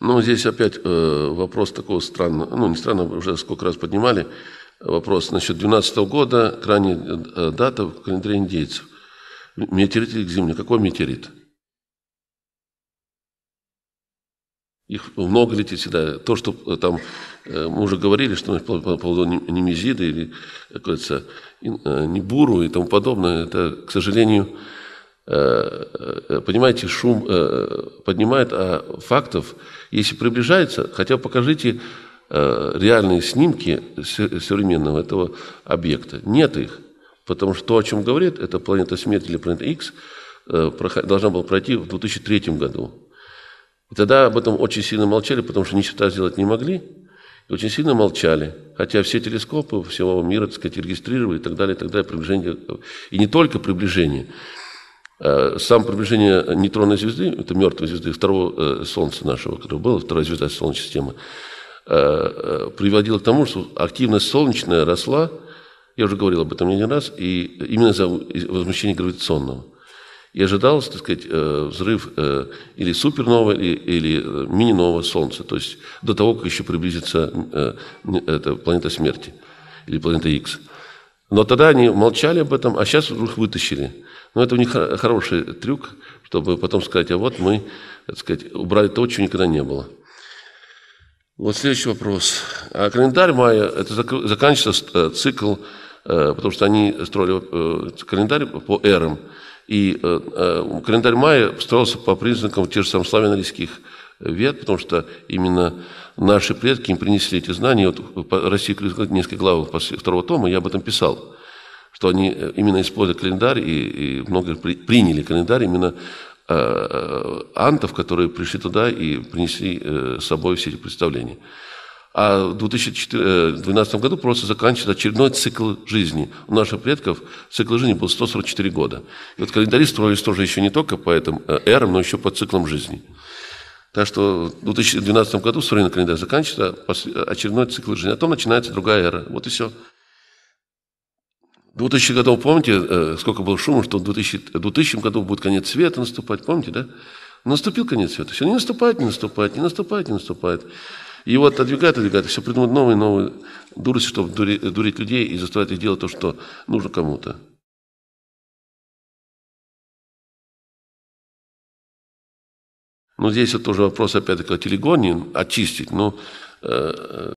Ну, здесь опять э, вопрос такого странного, ну, не странно, уже сколько раз поднимали, вопрос насчет 12 года, крайняя э, дата в календаре индейцев. Метеорит или земля? Какой метеорит? Их много летит всегда. То, что э, там, э, мы уже говорили, что по, по поводу немезида или, как говорится, и, э, небуру и тому подобное, это, к сожалению, Э, э, понимаете, шум э, поднимает, а фактов, если приближается, хотя покажите реальные снимки современного этого объекта. Нет их, потому что то, о чем говорит, это планета смерти или планета X, должна была пройти в 2003 году. И тогда об этом очень сильно молчали, потому что ничего сделать не могли, и очень сильно молчали. Хотя все телескопы всего мира, так сказать, регистрировали и так далее, и так далее, приближение. И не только приближение. Э, сам приближение нейтронной звезды, это мертвой звезды, второго э, Солнца нашего, которое было, вторая звезда Солнечной системы, э, приводило к тому, что активность солнечная росла, я уже говорил об этом не один раз, и именно за возмущение гравитационного. И ожидалось, так сказать, взрыв или супернова, или, или мини-нового Солнца, то есть до того, как еще приблизится эта планета смерти или планета Х. Но тогда они молчали об этом, а сейчас вдруг вытащили – но это у них хороший трюк, чтобы потом сказать, а вот мы, так сказать, убрали то, чего никогда не было. Вот следующий вопрос. А календарь мая, это заканчивается э, цикл, э, потому что они строили э, календарь по эрам, и календарь мая строился по признакам тех же самых славянских вет, потому что именно наши предки им принесли эти знания. Вот по России несколько глав второго тома, я об этом писал что они э, именно использовали календарь и, и много при, приняли календарь именно э, э, антов, которые пришли туда и принесли э, с собой все эти представления. А в 2012 э, году просто заканчивается очередной цикл жизни. У наших предков цикл жизни был 144 года. И вот календари строились тоже еще не только по этим эрам, но еще по циклам жизни. Так что в 2012 году современный календарь заканчивается, а очередной цикл жизни. А потом начинается другая эра. Вот и все. 2000 годов, помните, э, сколько было шума, что в 2000, 2000 году будет конец света наступать, помните, да? Наступил конец света. Все не наступает, не наступает, не наступает, не наступает. И вот отодвигает, отодвигает, все придумывают новые, новые дурости, чтобы дури, дурить людей и заставлять их делать то, что нужно кому-то. Но здесь вот тоже вопрос, опять-таки, о телегонии, очистить. Но э, э